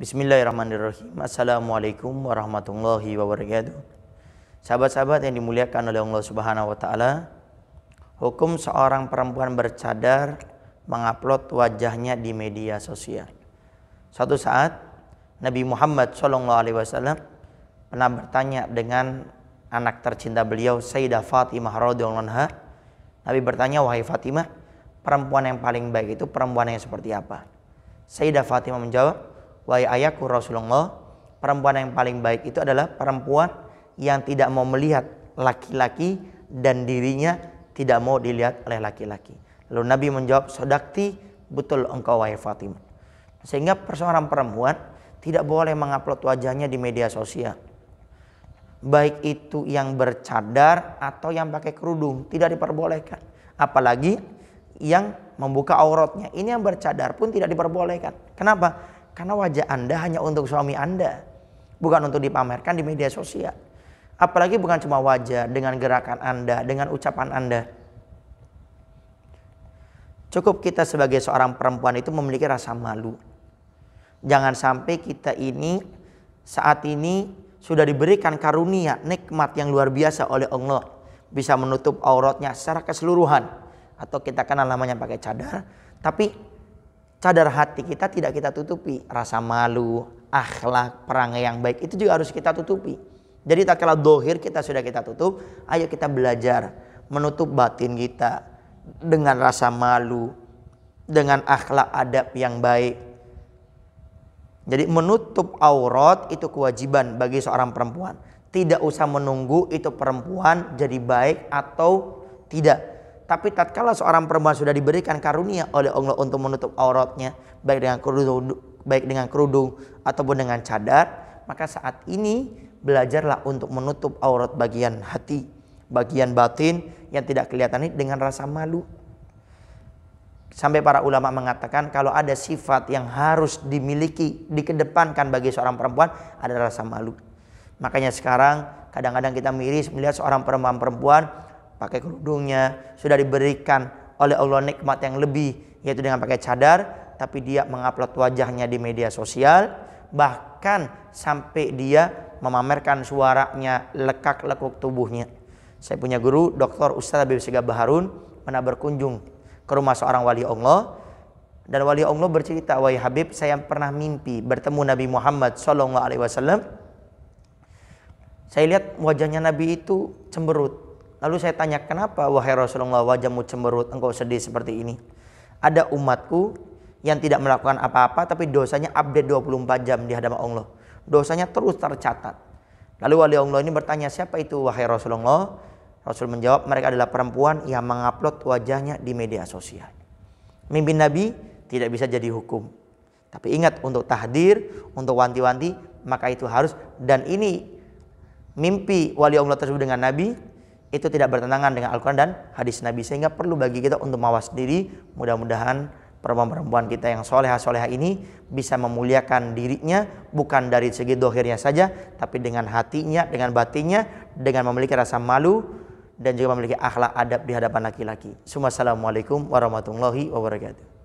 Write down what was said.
Bismillahirrahmanirrahim. Assalamualaikum warahmatullahi wabarakatuh. Sahabat-sahabat yang dimuliakan oleh Allah Subhanahu wa taala, hukum seorang perempuan bercadar mengupload wajahnya di media sosial. Suatu saat Nabi Muhammad Shallallahu alaihi wasallam pernah bertanya dengan anak tercinta beliau Sayyidah Fatimah radhiyallahu anha. Nabi bertanya, "Wahai Fatimah, perempuan yang paling baik itu perempuan yang seperti apa?" Sayyidah Fatimah menjawab, Wahai ayahku Rasulullah, perempuan yang paling baik itu adalah perempuan yang tidak mau melihat laki-laki dan dirinya tidak mau dilihat oleh laki-laki. Lalu Nabi menjawab, "Sodakti, betul engkau wahai Fatimah." Sehingga persoalan perempuan tidak boleh mengupload wajahnya di media sosial. Baik itu yang bercadar atau yang pakai kerudung, tidak diperbolehkan. Apalagi yang membuka auratnya. Ini yang bercadar pun tidak diperbolehkan. Kenapa? Karena wajah Anda hanya untuk suami Anda, bukan untuk dipamerkan di media sosial. Apalagi bukan cuma wajah, dengan gerakan Anda, dengan ucapan Anda. Cukup kita sebagai seorang perempuan itu memiliki rasa malu. Jangan sampai kita ini saat ini sudah diberikan karunia nikmat yang luar biasa oleh Allah bisa menutup auratnya secara keseluruhan atau kita kenal namanya pakai cadar tapi cadar hati kita tidak kita tutupi rasa malu akhlak perangai yang baik itu juga harus kita tutupi jadi tak kalau dohir kita sudah kita tutup ayo kita belajar menutup batin kita dengan rasa malu dengan akhlak adab yang baik jadi menutup aurat itu kewajiban bagi seorang perempuan tidak usah menunggu itu perempuan jadi baik atau tidak tapi tatkala seorang perempuan sudah diberikan karunia oleh Allah untuk menutup auratnya baik dengan kerudung baik dengan kerudung ataupun dengan cadar, maka saat ini belajarlah untuk menutup aurat bagian hati, bagian batin yang tidak kelihatan ini dengan rasa malu. Sampai para ulama mengatakan kalau ada sifat yang harus dimiliki, dikedepankan bagi seorang perempuan ada rasa malu. Makanya sekarang kadang-kadang kita miris melihat seorang perempuan-perempuan pakai kerudungnya, sudah diberikan oleh Allah nikmat yang lebih yaitu dengan pakai cadar, tapi dia mengupload wajahnya di media sosial, bahkan sampai dia memamerkan suaranya, lekak-lekuk tubuhnya. Saya punya guru, Dr. Ustaz Habib Siga Baharun, pernah berkunjung ke rumah seorang wali Allah dan wali Allah bercerita, "Wahai Habib, saya pernah mimpi bertemu Nabi Muhammad sallallahu alaihi wasallam." Saya lihat wajahnya Nabi itu cemberut, Lalu saya tanya, kenapa wahai Rasulullah wajahmu cemberut, engkau sedih seperti ini? Ada umatku yang tidak melakukan apa-apa tapi dosanya update 24 jam di hadapan Allah. Dosanya terus tercatat. Lalu wali Allah ini bertanya, siapa itu wahai Rasulullah? Rasul menjawab, mereka adalah perempuan yang mengupload wajahnya di media sosial. Mimpin Nabi tidak bisa jadi hukum. Tapi ingat untuk tahdir, untuk wanti-wanti, maka itu harus. Dan ini mimpi wali Allah tersebut dengan Nabi itu tidak bertentangan dengan Al-Quran dan hadis Nabi sehingga perlu bagi kita untuk mawas diri mudah-mudahan perempuan-perempuan kita yang soleha-soleha ini bisa memuliakan dirinya bukan dari segi dohirnya saja tapi dengan hatinya, dengan batinnya dengan memiliki rasa malu dan juga memiliki akhlak adab di hadapan laki-laki. Assalamualaikum warahmatullahi wabarakatuh.